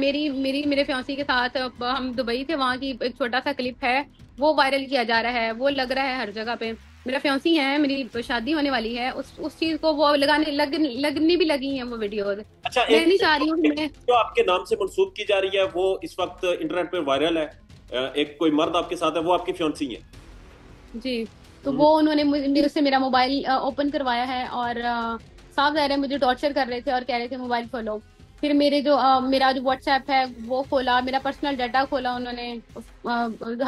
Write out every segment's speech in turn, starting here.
मेरी मेरी मेरे फ्यांसी के साथ हम दुबई थे वहाँ की एक छोटा सा क्लिप है वो वायरल किया जा रहा है वो लग रहा है हर जगह पे मेरा फ्यांसी है मेरी शादी होने वाली है उस उस चीज को वो लगाने लग, लगने भी लगी है वो वीडियो अच्छा मैं नहीं चाह रही हूँ जो आपके नाम से मनसूब की जा रही है वो इस वक्त इंटरनेट पे वायरल है एक कोई मर्द आपके साथ है वो आपकी फ्यांसी है जी तो हम्म। वो उन्होंने मेरे से मेरा मोबाइल ओपन करवाया है और साफ जाहिर है मुझे टॉर्चर कर रहे थे और कह रहे थे मोबाइल खोलो फिर मेरे जो आ, मेरा जो व्हाट्सएप है वो खोला मेरा पर्सनल डाटा खोला उन्होंने आ,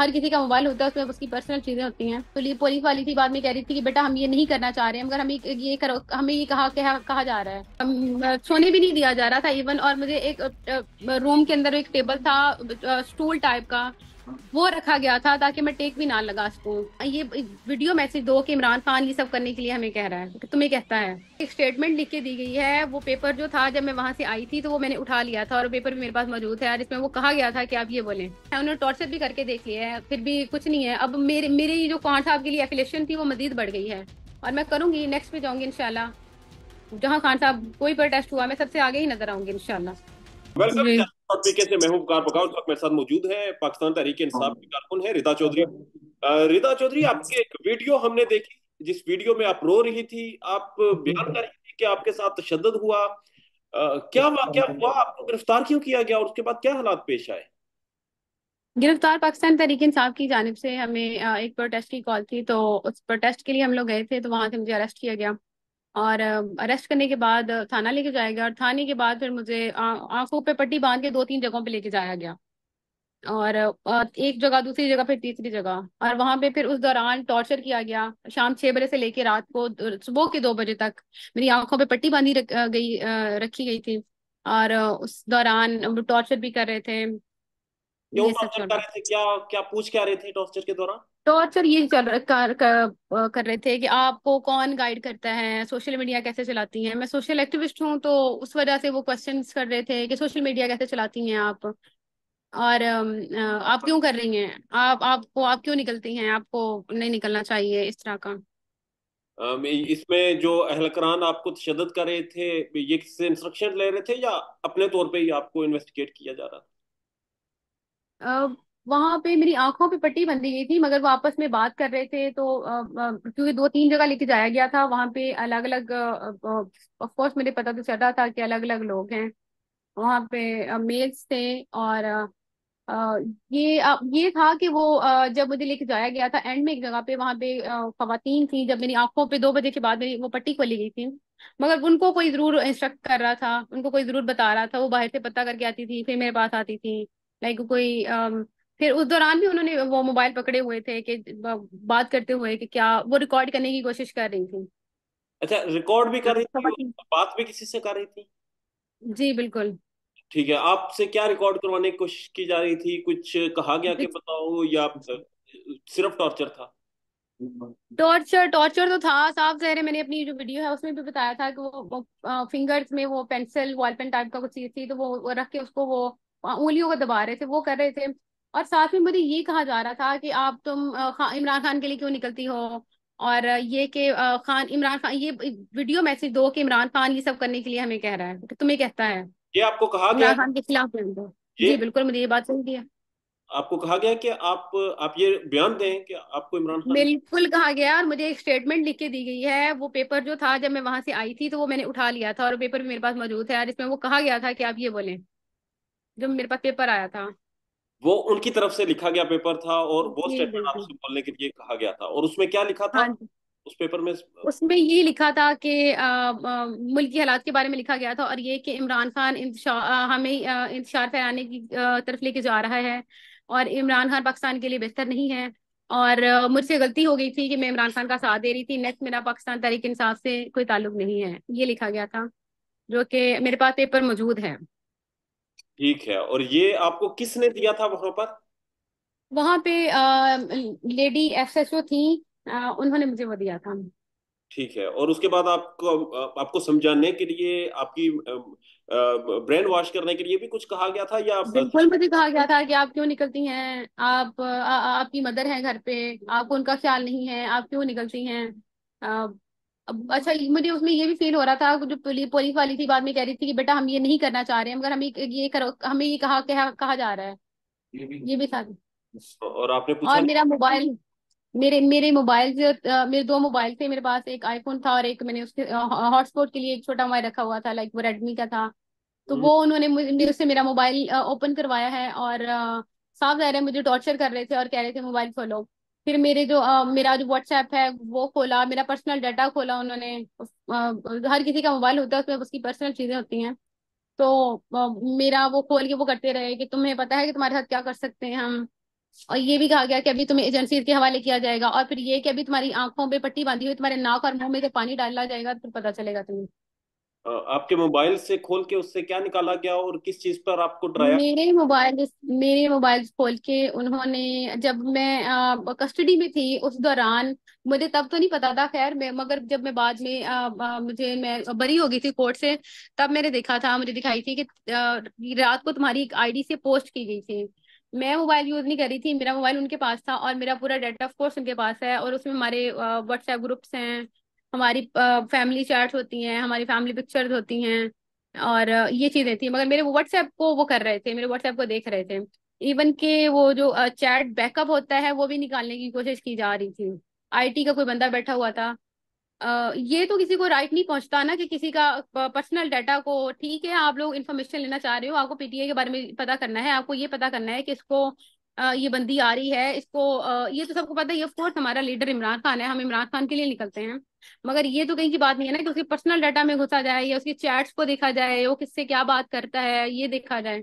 हर किसी का मोबाइल होता है उसमें उसकी पर्सनल चीजें होती हैं तो पुलिस वाली थी बाद में कह रही थी कि बेटा हम ये नहीं करना चाह रहे हैं मगर हमें ये करो हमें ये कहा कहा, कहा जा रहा है सोने भी नहीं दिया जा रहा था इवन और मुझे एक रूम के अंदर एक टेबल था स्टूल टाइप का वो रखा गया था ताकि मैं टेक भी ना लगा उसको ये वीडियो मैसेज दो कि इमरान खान ये सब करने के लिए हमें कह रहा है तुम्हें कहता है एक स्टेटमेंट लिख के दी गई है वो पेपर जो था जब मैं वहाँ से आई थी तो वो मैंने उठा लिया था और पेपर भी मेरे पास मौजूद है जिसमें वो कहा गया था कि आप ये मैं उन्होंने टॉर्चर भी करके देख लिया है फिर भी कुछ नहीं है अब मेरे मेरी जो खान साहब के लिए एफिलेशन थी वो मजीद बढ़ गई है और मैं करूँगी नेक्स्ट पे जाऊँगी इनशाला जहाँ खान साहब कोई प्रोटेस्ट हुआ मैं सबसे आगे ही नजर आऊंगी इनशाला तरीके से महबूब कार पकाउन साहब मेरे साथ मौजूद है पाकिस्तान तहरीक इंसाफ की कारकुन है रिदा चौधरी रिदा चौधरी हाँ। आपकी एक वीडियो हमने देखी जिस वीडियो में आप रो रही थी आप बयान कर रही थी कि आपके साथ तशद हुआ क्या हाँ, क्या हाँ। हुआ आपको गिरफ्तार क्यों किया गया और उसके बाद क्या हालात पेश आए गिरफ्तार पाकिस्तान तरीके इंसाफ की जानब से हमें एक प्रोटेस्ट की कॉल थी तो उस प्रोटेस्ट के लिए हम लोग गए थे तो वहां से मुझे अरेस्ट किया गया और अरेस्ट करने के बाद थाना लेके जाया गया और थाने के बाद फिर मुझे आंखों पे पट्टी बांध के दो तीन जगहों पे लेके जाया गया और एक जगह दूसरी जगह फिर तीसरी जगह और वहां पे फिर उस दौरान टॉर्चर किया गया शाम छह बजे से लेके रात को सुबह के दो बजे तक मेरी आंखों पे पट्टी बांधी रख, गई रखी गई थी और उस दौरान टॉर्चर भी कर रहे थे क्यों टॉर्चर कर रहे थे क्या क्या पूछ क्या रहे थे टॉर्चर के दौरान टॉर्चर ये चल कर, कर, कर रहे थे कि आपको कौन गाइड करता है सोशल मीडिया कैसे चलाती हैं मैं सोशल एक्टिविस्ट हूँ तो उस वजह से वो क्वेश्चंस कर रहे थे कि सोशल मीडिया कैसे चलाती हैं आप और आप क्यों कर रही हैं आप आपको आप क्यों निकलती हैं आपको नहीं निकलना चाहिए इस तरह का इसमें जो अहलकरान आपको तशद कर रहे थे ये किससे इंस्ट्रक्शन ले रहे थे या अपने तौर पे ही आपको इन्वेस्टिगेट किया जा रहा था वहां पे मेरी आंखों पे पट्टी बंधी गई थी मगर वो आपस में बात कर रहे थे तो क्योंकि दो तीन जगह लेके जाया गया था वहां पे अलग अलग ऑफ कोर्स मुझे पता तो चला था कि अलग अलग लोग हैं वहाँ पे मेल्स थे और ये ये था कि वो जब मुझे लेके जाया गया था एंड में एक जगह पे वहाँ पे खातन थी जब मेरी आंखों पे दो बजे के बाद मेरी वो पट्टी खोली गई थी मगर उनको कोई जरूर इंस्ट्रक्ट कर रहा था उनको कोई जरूर बता रहा था वो बाहर से पता करके आती थी फिर मेरे पास आती थी लाइक कोई फिर उस दौरान भी उन्होंने वो मोबाइल पकड़े हुए थे कि बात करते हुए कि क्या वो रिकॉर्ड करने की कोशिश कर रही थी अच्छा रिकॉर्ड भी कर रही तो थी बात भी किसी से कर रही थी जी बिल्कुल ठीक है आपसे क्या रिकॉर्ड करवाने की कोशिश की जा रही थी कुछ कहा गया कि बताओ या सिर्फ टॉर्चर था टॉर्चर टॉर्चर तो था साफ जहर मैंने अपनी जो वीडियो है उसमें भी बताया था कि वो, वो फिंगर्स में वो पेंसिल वॉल पेन टाइप का कुछ चीज थी तो वो, वो रख के उसको वो उंगलियों को दबा रहे थे वो कर रहे थे और साथ में मुझे ये कहा जा रहा था कि आप तुम इमरान खान के लिए क्यों निकलती हो और ये के खान इमरान खान ये वीडियो मैसेज दो कि इमरान खान ये सब करने के लिए हमें कह रहा है तो तुम्हें कहता है ये आपको कहा इमरान खान के खिलाफ जी बिल्कुल मुझे ये बात सही दिया आपको कहा गया कि आप आप ये बयान दें कि आपको इमरान खान बिल्कुल कहा गया और मुझे एक स्टेटमेंट लिख के दी गई है वो पेपर जो था जब मैं वहां से आई थी तो वो मैंने उठा लिया था और पेपर भी मेरे पास मौजूद है और इसमें वो कहा गया था कि आप ये बोले जो मेरे पास पेपर आया था वो उनकी तरफ से लिखा गया पेपर था और वो स्टेटमेंट आपसे बोलने के लिए कहा गया था और उसमें क्या लिखा था हाँ उस पेपर में उसमें ये लिखा था कि मुल्क हालात के बारे में लिखा गया था और ये कि इमरान खान हमें इंतजार फैलाने की तरफ लेके जा रहा है और इमरान खान पाकिस्तान के लिए बेहतर नहीं है और मुझसे गलती हो गई थी कि मैं इमरान खान का साथ दे रही थी नेक्स्ट मेरा पाकिस्तान तहरीक इंसाफ से कोई ताल्लुक नहीं है ये लिखा गया था जो कि मेरे पास पेपर मौजूद है ठीक है और ये आपको किसने दिया था वहां पर वहां पे आ, लेडी ओ थी आ, उन्होंने मुझे वो दिया था ठीक है और उसके बाद आपको आपको समझाने के लिए आपकी ब्रेन वॉश करने के लिए भी कुछ कहा गया था या बिल्कुल मुझे कहा गया था कि आप क्यों निकलती हैं आप आ, आ, आपकी मदर है घर पे आपको उनका ख्याल नहीं है आप क्यों निकलती हैं अच्छा मुझे उसमें ये भी फील हो रहा था जो पुलिस वाली थी बाद में कह रही थी कि बेटा हम ये नहीं करना चाह रहे हैं मगर हमें ये करो हमें ये कहा कहा, कहा जा रहा है ये भी ये भी साथ और आपने पूछा और मेरा मोबाइल मेरे मेरे मोबाइल से मेरे दो मोबाइल थे मेरे पास एक आईफोन था और एक मैंने उसके हॉटस्पॉट के लिए एक छोटा मोबाइल रखा हुआ था लाइक वो रेडमी का था तो हम्म। वो उन्होंने मुझे मेरा मोबाइल ओपन करवाया है और साफ जाहिर है मुझे टॉर्चर कर रहे थे और कह रहे थे मोबाइल खोलो फिर मेरे जो आ, मेरा जो व्हाट्सएप है वो खोला मेरा पर्सनल डाटा खोला उन्होंने आ, हर किसी का मोबाइल होता है उसमें उसकी पर्सनल चीज़ें होती हैं तो आ, मेरा वो खोल के वो करते रहे कि तुम्हें पता है कि तुम्हारे साथ क्या कर सकते हैं हम और ये भी कहा गया कि अभी तुम्हें एजेंसी के हवाले किया जाएगा और फिर ये कि अभी तुम्हारी आंखों पे पट्टी बांधी हुई तुम्हारे नाक और मुंह में से पानी डाला जाएगा तो फिर पता चलेगा तुम्हें आपके मोबाइल से खोल के उससे क्या निकाला गया और किस चीज पर आपको डराया मेरे मोबाइल मेरे मोबाइल खोल के उन्होंने जब मैं आ, कस्टडी में थी उस दौरान मुझे तब तो नहीं पता था खैर मैं मगर जब मैं बाद में आ, आ, मुझे मैं बरी हो गई थी कोर्ट से तब मैंने देखा था मुझे दिखाई थी कि रात को तुम्हारी एक आईडी से पोस्ट की गई थी मैं मोबाइल यूज नहीं कर रही थी मेरा मोबाइल उनके पास था और मेरा पूरा डेटा ऑफ कोर्स उनके पास है और उसमें हमारे व्हाट्सएप ग्रुप्स हैं हमारी फैमिली चैट्स होती हैं हमारी फैमिली पिक्चर्स होती हैं और ये चीजें थी मगर मेरे व्हाट्सएप को वो कर रहे थे मेरे व्हाट्सएप को देख रहे थे इवन के वो जो चैट बैकअप होता है वो भी निकालने की कोशिश की जा रही थी आईटी का कोई बंदा बैठा हुआ था ये तो किसी को राइट नहीं पहुंचता ना कि किसी का पर्सनल डाटा को ठीक है आप लोग इन्फॉर्मेशन लेना चाह रहे हो आपको पीटीए के बारे में पता करना है आपको ये पता करना है कि इसको ये बंदी आ रही है इसको ये तो सबको पता है ऑफकोर्स हमारा लीडर इमरान खान है हम इमरान खान के लिए निकलते हैं मगर ये तो कहीं की बात नहीं है ना कि उसके पर्सनल डाटा में घुसा जाए या उसके चैट्स को देखा जाए वो किससे क्या बात करता है ये देखा जाए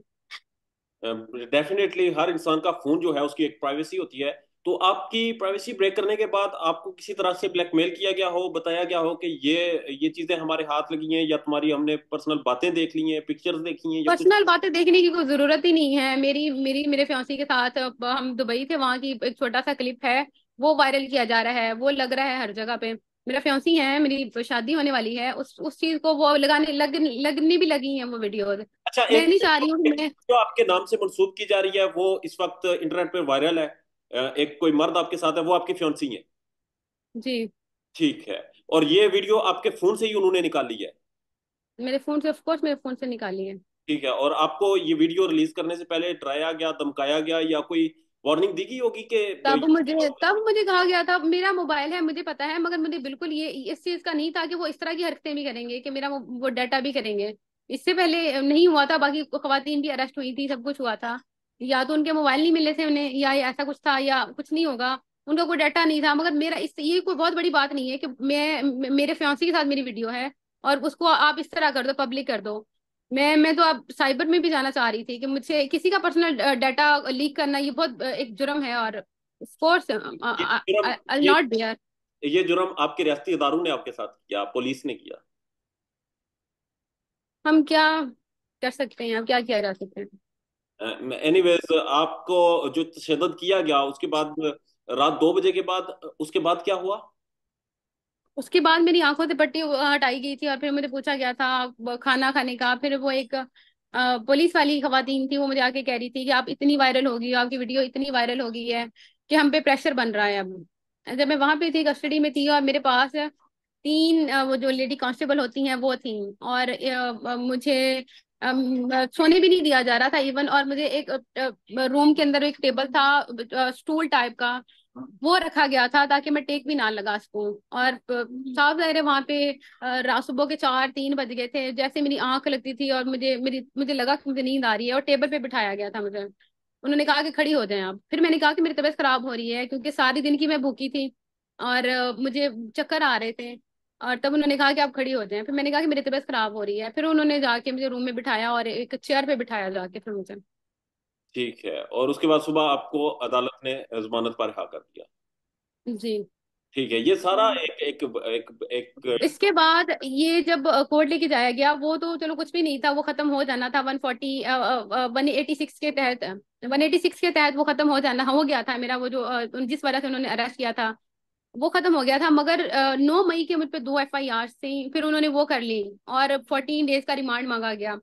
डेफिनेटली uh, हर इंसान का फोन जो है उसकी एक प्राइवेसी होती है तो आपकी प्राइवेसी ब्रेक करने के बाद आपको किसी तरह से ब्लैकमेल किया गया हो बताया गया हो कि ये ये चीजें हमारे हाथ लगी हैं या तुम्हारी हमने पर्सनल बातें देख ली हैं पिक्चर्स देखी हैं पर्सनल बातें देखने की कोई जरूरत ही नहीं है मेरी मेरी मेरे फ्योसी के साथ हम दुबई थे वहाँ की एक छोटा सा क्लिप है वो वायरल किया जा रहा है वो लग रहा है हर जगह पे मेरा फ्योसी है मेरी शादी होने वाली है उस उस चीज को वो लगाने लग, लगने भी लगी है वो वीडियो अच्छा मैं नहीं चाह रही हूँ जो आपके नाम से मनसूब की जा रही है वो इस वक्त इंटरनेट पे वायरल है एक कोई मर्द आपके साथ है वो आपकी फ्योन्सी है जी ठीक है और ये वीडियो आपके फोन से ही उन्होंने निकाली है मेरे फोन से ऑफकोर्स मेरे फोन से निकाली है ठीक है और आपको ये वीडियो रिलीज करने से पहले डराया गया धमकाया गया या कोई वार्निंग दी गई होगी कि तब मुझे तब मुझे कहा गया था मेरा मोबाइल है मुझे पता है मगर मुझे बिल्कुल ये इस चीज का नहीं था कि वो इस तरह की हरकतें भी करेंगे कि मेरा वो डाटा भी करेंगे इससे पहले नहीं हुआ था बाकी खातन भी अरेस्ट हुई थी सब कुछ हुआ था या तो उनके मोबाइल नहीं मिले थे उन्हें या ऐसा कुछ था या कुछ नहीं होगा उनका कोई डाटा नहीं था मगर मेरा इस ये कोई बहुत बड़ी बात नहीं है कि मैं मेरे फ्यांसी के साथ मेरी वीडियो है और उसको आप इस तरह कर दो पब्लिक कर दो मैं मैं तो आप साइबर में भी जाना चाह रही थी कि मुझे किसी का पर्सनल डाटा लीक करना ये बहुत एक जुर्म है और कोर्स आई नॉट बेयर ये जुर्म आपके रियाती इदारों ने आपके साथ किया पुलिस ने किया हम क्या कर सकते हैं आप क्या किया जा सकते हैं एनीवेज uh, आपको जो तशद किया गया उसके बाद रात दो बजे के बाद उसके बाद क्या हुआ उसके बाद मेरी आंखों से पट्टी हटाई गई थी और फिर मुझे पूछा गया था खाना खाने का फिर वो एक पुलिस वाली खातन थी वो मुझे आके कह रही थी कि आप इतनी वायरल होगी आपकी वीडियो इतनी वायरल हो गई है कि हम पे प्रेशर बन रहा है अब जब मैं वहां पे थी कस्टडी में थी और मेरे पास तीन वो जो लेडी कांस्टेबल होती हैं वो थी और मुझे सोने भी नहीं दिया जा रहा था इवन और मुझे एक रूम के अंदर एक टेबल था स्टूल टाइप का वो रखा गया था ताकि मैं टेक भी ना लगा सकूं और साफ जाहिर है वहाँ पे सुबह के चार तीन बज गए थे जैसे मेरी आंख लगती थी और मुझे मेरी मुझे लगा कि मुझे नींद आ रही है और टेबल पे बिठाया गया था मुझे उन्होंने कहा कि खड़ी हो जाए आप फिर मैंने कहा कि मेरी तबीयत खराब हो रही है क्योंकि सारे दिन की मैं भूखी थी और मुझे चक्कर आ रहे थे और तब उन्होंने कहा कि आप खड़ी हो जाए फिर मैंने कहा कि मेरी तबियत खराब हो रही है फिर उन्होंने जाके मुझे रूम में बिठाया और एक चेयर पे बिठाया जाके फिर मुझे ठीक है और उसके बाद सुबह आपको अदालत ने जमानत पर रिहा कर दिया जी ठीक है ये सारा एक एक एक एक इसके बाद ये जब कोर्ट लेके जाया गया वो तो चलो कुछ भी नहीं था वो खत्म हो जाना था 140 186 के तहत 186 के तहत वो खत्म हो जाना हो गया था मेरा वो जो जिस वजह से उन्होंने अरेस्ट किया था वो खत्म हो गया था मगर नौ मई के मुझ पर दो एफ आई आर थी फिर उन्होंने वो कर ली और फोर्टीन डेज का रिमांड मांगा गया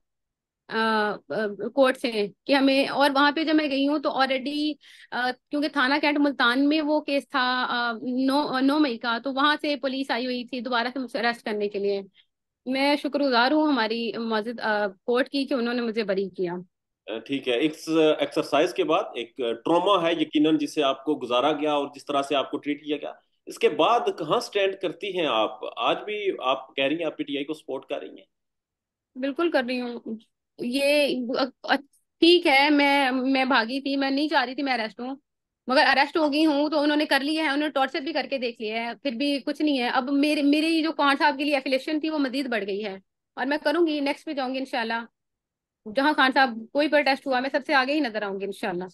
कोर्ट से कि हमें और वहां पे जब मैं गई हूँ तो ऑलरेडी क्योंकि थाना कैंट मुल्तान में वो केस था नौ नौ मई का तो वहां से पुलिस आई हुई थी दोबारा से मुझे अरेस्ट करने के लिए मैं शुक्रगुजार हूँ हमारी मस्जिद कोर्ट की कि उन्होंने मुझे बरी किया ठीक है इस एक्सरसाइज के बाद एक ट्रॉमा है यकीनन जिसे आपको गुजारा गया और जिस तरह से आपको ट्रीट किया गया इसके बाद कहाँ स्टैंड करती हैं आप आज भी आप कह रही हैं आप पीटीआई को सपोर्ट कर रही हैं बिल्कुल कर रही हूँ ये ठीक है मैं मैं भागी थी मैं नहीं जा रही थी मैं अरेस्ट हूँ मगर अरेस्ट हो गई हूँ तो उन्होंने कर लिया है उन्होंने टॉर्चर भी करके देख लिया है फिर भी कुछ नहीं है अब मेरे मेरी जो कौन साहब के लिए एफिलेशन थी वो मजीद बढ़ गई है और मैं करूंगी नेक्स्ट पे जाऊंगी इनशाला जहाँ खान साहब कोई प्रोटेस्ट हुआ मैं सबसे आगे ही नजर आऊंगी इनशाला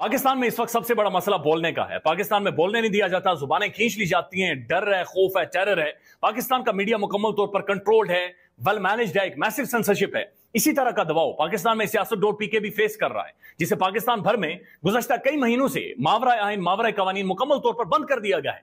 पाकिस्तान में इस वक्त सबसे बड़ा मसला बोलने का है पाकिस्तान में बोलने नहीं दिया जाता जुबानें खींच ली जाती हैं डर है खौफ है टेरर है पाकिस्तान का मीडिया मुकम्मल तौर पर कंट्रोल्ड है वेल मैनेज्ड है एक मैसिव सेंसरशिप है इसी तरह का दबाव पाकिस्तान में सियासत डोर पीके भी फेस कर रहा है जिसे पाकिस्तान भर में गुजशत कई महीनों से मावरा आइन मावरा कवानीन मुकम्मल तौर पर बंद कर दिया गया है